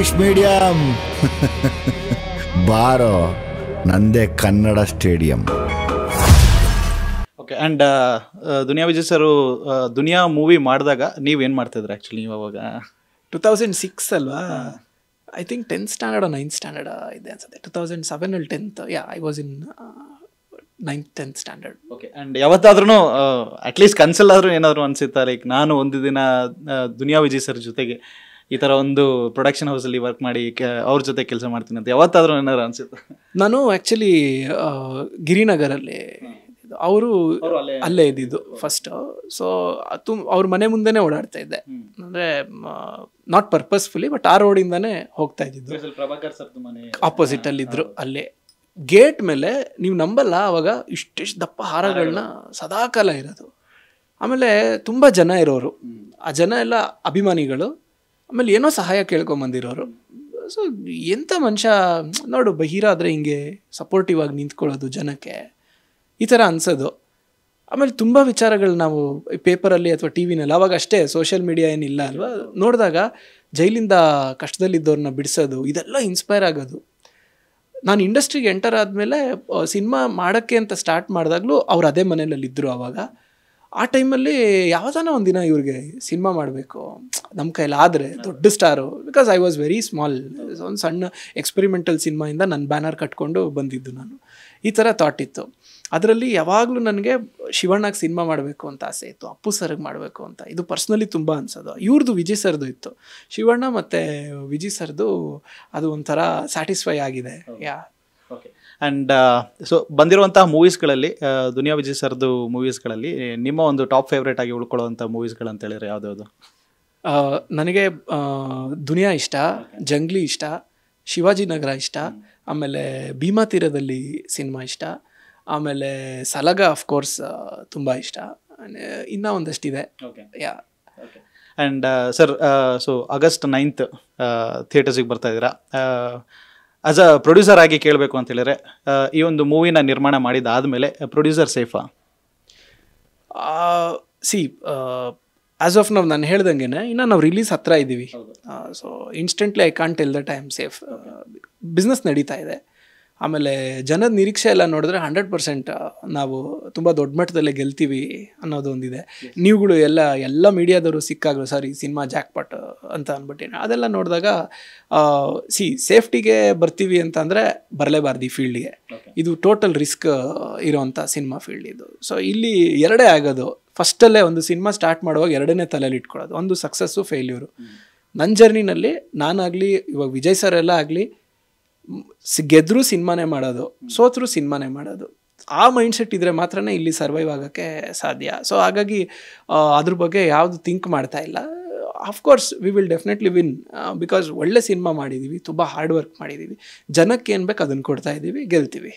English medium ಬಾರೋ ನಂದೇ Kannada stadium okay and uh, uh, Duniya Vijay sir uh, Duniya movie ಮಾಡಿದಾಗ ನೀವು ಏನು ಮಾಡ್ತಿದ್ರಿ ಆ್ಯಕ್ಚುಲಿ ನೀವು ಅವಾಗ ಟು ತೌಸಂಡ್ ಸಿಕ್ಸ್ ಅಲ್ವಾ I think tenth standard ninth standard ಇದೆ ಅನ್ಸುತ್ತೆ ಟು ತೌಸಂಡ್ ಅಲ್ಲಿ tenth yeah I was in ninth tenth standard okay and ಯಾವತ್ತಾದ್ರೂ ಅಟ್ಲೀಸ್ಟ್ ಕನ್ಸಲ್ ಕನ್ಸಲ್ಲಾದರೂ ಏನಾದರೂ ಅನಿಸುತ್ತಾ ಲೈಕ್ ನಾನು ಒಂದು ದಿನ ದುನಿಯಾ ವಿಜಯ್ ಸರ್ ಜೊತೆಗೆ ಈ ಥರ ಒಂದು ಪ್ರೊಡಕ್ಷನ್ ಹೌಸಲ್ಲಿ ವರ್ಕ್ ಮಾಡಿ ಅವ್ರ ಜೊತೆ ಕೆಲಸ ಮಾಡ್ತೀನಿ ಅಂತ ಯಾವತ್ತಾದರೂ ಏನಾದ್ರು ಅನಿಸುತ್ತೆ ನಾನು ಆ್ಯಕ್ಚುಲಿ ಗಿರಿನಗರಲ್ಲಿ ಅವರು ಅಲ್ಲೇ ಇದ್ದಿದ್ದು ಫಸ್ಟ್ ಸೊ ತುಂಬ ಅವ್ರ ಮನೆ ಮುಂದೆನೇ ಓಡಾಡ್ತಾ ಇದ್ದೆ ಅಂದರೆ ನಾಟ್ ಪರ್ಪಸ್ಫುಲಿ ಬಟ್ ಆ ರೋಡಿಂದಾನೇ ಹೋಗ್ತಾ ಇದ್ದಿದ್ದು ಪ್ರಭಾಕರ್ ಆಪೋಸಿಟ್ ಅಲ್ಲಿ ಇದ್ರು ಅಲ್ಲೇ ಗೇಟ್ ಮೇಲೆ ನೀವು ನಂಬಲ್ಲ ಅವಾಗ ಇಷ್ಟಿಷ್ಟು ದಪ್ಪ ಹಾರಗಳನ್ನ ಸದಾಕಾಲ ಇರೋದು ಆಮೇಲೆ ತುಂಬ ಜನ ಇರೋರು ಆ ಜನ ಎಲ್ಲ ಅಭಿಮಾನಿಗಳು ಆಮೇಲೆ ಏನೋ ಸಹಾಯ ಕೇಳ್ಕೊಂಬಂದಿರೋರು ಸೊ ಎಂಥ ಮನುಷ್ಯ ನೋಡು ಬಹಿರ ಆದರೆ ಹಿಂಗೆ ಸಪೋರ್ಟಿವ್ ಆಗಿ ನಿಂತ್ಕೊಳ್ಳೋದು ಜನಕ್ಕೆ ಈ ಥರ ಅನ್ಸೋದು ಆಮೇಲೆ ತುಂಬ ವಿಚಾರಗಳು ನಾವು ಪೇಪರಲ್ಲಿ ಅಥವಾ ಟಿ ವಿನಲ್ಲಿ ಅವಾಗ ಅಷ್ಟೇ ಸೋಷಿಯಲ್ ಮೀಡಿಯಾ ಏನಿಲ್ಲ ಅಲ್ವಾ ನೋಡಿದಾಗ ಜೈಲಿಂದ ಕಷ್ಟದಲ್ಲಿದ್ದವ್ರನ್ನ ಬಿಡಿಸೋದು ಇದೆಲ್ಲ ಇನ್ಸ್ಪೈರ್ ಆಗೋದು ನಾನು ಇಂಡಸ್ಟ್ರಿಗೆ ಎಂಟರ್ ಆದಮೇಲೆ ಸಿನಿಮಾ ಮಾಡೋಕ್ಕೆ ಅಂತ ಸ್ಟಾರ್ಟ್ ಮಾಡಿದಾಗಲೂ ಅವ್ರು ಅದೇ ಮನೇಲಲ್ಲಿದ್ದರು ಆವಾಗ ಆ ಟೈಮಲ್ಲಿ ಒಂದು ದಿನ ಇವ್ರಿಗೆ ಸಿನಿಮಾ ಮಾಡಬೇಕು ನಮ್ಮ ಆದರೆ ದೊಡ್ಡ star because I was very small ಒಂದು ಸಣ್ಣ ಎಕ್ಸ್ಪೆರಿಮೆಂಟಲ್ ಸಿನಿಮಾಯಿಂದ ನನ್ನ ಬ್ಯಾನರ್ ಕಟ್ಕೊಂಡು ಬಂದಿದ್ದು ನಾನು ಈ ಥರ ಥಾಟ್ ಇತ್ತು ಅದರಲ್ಲಿ ಯಾವಾಗಲೂ ನನಗೆ ಶಿವಣ್ಣಗೆ ಸಿನಿಮಾ ಮಾಡಬೇಕು ಅಂತ ಆಸೆ ಇತ್ತು ಅಪ್ಪು ಸರ್ಗೆ ಮಾಡಬೇಕು ಅಂತ ಇದು ಪರ್ಸ್ನಲಿ ತುಂಬ ಅನಿಸೋದು ಇವ್ರದ್ದು ವಿಜಯ್ ಸರ್ದು ಇತ್ತು ಶಿವಣ್ಣ ಮತ್ತು ವಿಜಯ್ ಸರ್ದು ಅದು ಒಂಥರ ಸ್ಯಾಟಿಸ್ಫೈ ಆಗಿದೆ ಯಾ ಆ್ಯಂಡ್ ಸೊ uh, ಬಂದಿರುವಂತಹ ಮೂವೀಸ್ಗಳಲ್ಲಿ uh, ದುನಿಯಾ ವಿಜಯ್ ಸರ್ದು ಮೂವೀಸ್ಗಳಲ್ಲಿ ನಿಮ್ಮ ಒಂದು ಟಾಪ್ ಫೇವ್ರೇಟ್ ಆಗಿ ಉಳ್ಕೊಳ್ಳುವಂಥ ಅಂತ ಹೇಳಿದ್ರೆ ಯಾವುದ್ಯಾವುದು ನನಗೆ ದುನಿಯಾ ಇಷ್ಟ ಜಂಗ್ಲಿ ಇಷ್ಟ ಶಿವಾಜಿ ನಗರ ಇಷ್ಟ ಆಮೇಲೆ ಭೀಮಾ ತೀರದಲ್ಲಿ ಸಿನಿಮಾ ಇಷ್ಟ ಆಮೇಲೆ ಸಲಗ ಕೋರ್ಸ್ ತುಂಬ ಇಷ್ಟ ಇನ್ನೂ ಒಂದಷ್ಟಿದೆ yeah and sir so August ninth ಥಿಯೇಟರ್ಸಿಗೆ ಬರ್ತಾ ಇದ್ದೀರಾ ಆಸ್ ಅ ಪ್ರೊಡ್ಯೂಸರ್ ಆಗಿ ಕೇಳಬೇಕು ಅಂತ ಹೇಳಿದ್ರೆ ಈ ಒಂದು ಮೂವಿನ ನಿರ್ಮಾಣ ಮೇಲೆ ಪ್ರೊಡ್ಯೂಸರ್ ಸೇಫಾ ಸಿ ಆಸ್ ಆಫ್ ನಾವು ನಾನು ಹೇಳ್ದಂಗೆ ಇನ್ನು ನಾವು ರಿಲೀಸ್ ಹತ್ರ ಇದ್ದೀವಿ so instantly I can't tell the time safe business ನಡೀತಾ ಇದೆ ಆಮೇಲೆ ಜನದ ನಿರೀಕ್ಷೆ ಎಲ್ಲ ನೋಡಿದ್ರೆ ಹಂಡ್ರೆಡ್ ಪರ್ಸೆಂಟ್ ನಾವು ತುಂಬ ದೊಡ್ಡ ಮಟ್ಟದಲ್ಲೇ ಗೆಲ್ತೀವಿ ಅನ್ನೋದೊಂದಿದೆ ಒಂದಿದೆ ನೀವುಗಳು ಎಲ್ಲ ಎಲ್ಲ ಮೀಡಿಯಾದವರು ಸಿಕ್ಕಾಗಲು ಸಾರಿ ಈ ಸಿನಿಮಾ ಜಾಕ್ಪಾಟ್ ಅಂತ ಅಂದ್ಬಿಟ್ಟಿನ ಅದೆಲ್ಲ ನೋಡಿದಾಗ ಸಿ ಸೇಫ್ಟಿಗೆ ಬರ್ತೀವಿ ಅಂತ ಅಂದರೆ ಬರಲೇಬಾರ್ದು ಈ ಫೀಲ್ಡ್ಗೆ ಇದು ಟೋಟಲ್ ರಿಸ್ಕ್ ಇರೋವಂಥ ಸಿನಿಮಾ ಫೀಲ್ಡ್ ಇದು ಸೊ ಇಲ್ಲಿ ಎರಡೇ ಆಗೋದು ಫಸ್ಟಲ್ಲೇ ಒಂದು ಸಿನಿಮಾ ಸ್ಟಾರ್ಟ್ ಮಾಡುವಾಗ ಎರಡನೇ ತಲೆಯಲ್ಲಿ ಇಟ್ಕೊಳ್ಳೋದು ಒಂದು ಸಕ್ಸಸ್ಸು ಫೇಲ್ಯೂರು ನನ್ನ ಜರ್ನಿನಲ್ಲಿ ನಾನಾಗಲಿ ಇವಾಗ ವಿಜಯ್ ಸರ್ ಎಲ್ಲ ಆಗಲಿ ಗೆದ್ರೂ ಸಿನಿಮಾನೇ ಮಾಡೋದು ಸೋತ್ರೂ ಸಿನಿಮಾನೇ ಮಾಡೋದು ಆ ಮೈಂಡ್ಸೆಟ್ ಇದ್ರೆ ಮಾತ್ರ ಇಲ್ಲಿ ಸರ್ವೈವ್ ಆಗೋಕ್ಕೆ ಸಾಧ್ಯ ಸೊ ಹಾಗಾಗಿ ಅದ್ರ ಬಗ್ಗೆ ಯಾವುದು ಥಿಂಕ್ ಮಾಡ್ತಾ ಇಲ್ಲ of course we will definitely win because ಒಳ್ಳೆ ಸಿನಿಮಾ ಮಾಡಿದ್ದೀವಿ ತುಂಬ ಹಾರ್ಡ್ ವರ್ಕ್ ಮಾಡಿದ್ದೀವಿ ಜನಕ್ಕೆ ಏನು ಬೇಕು ಅದನ್ನು ಕೊಡ್ತಾ ಇದ್ದೀವಿ ಗೆಲ್ತೀವಿ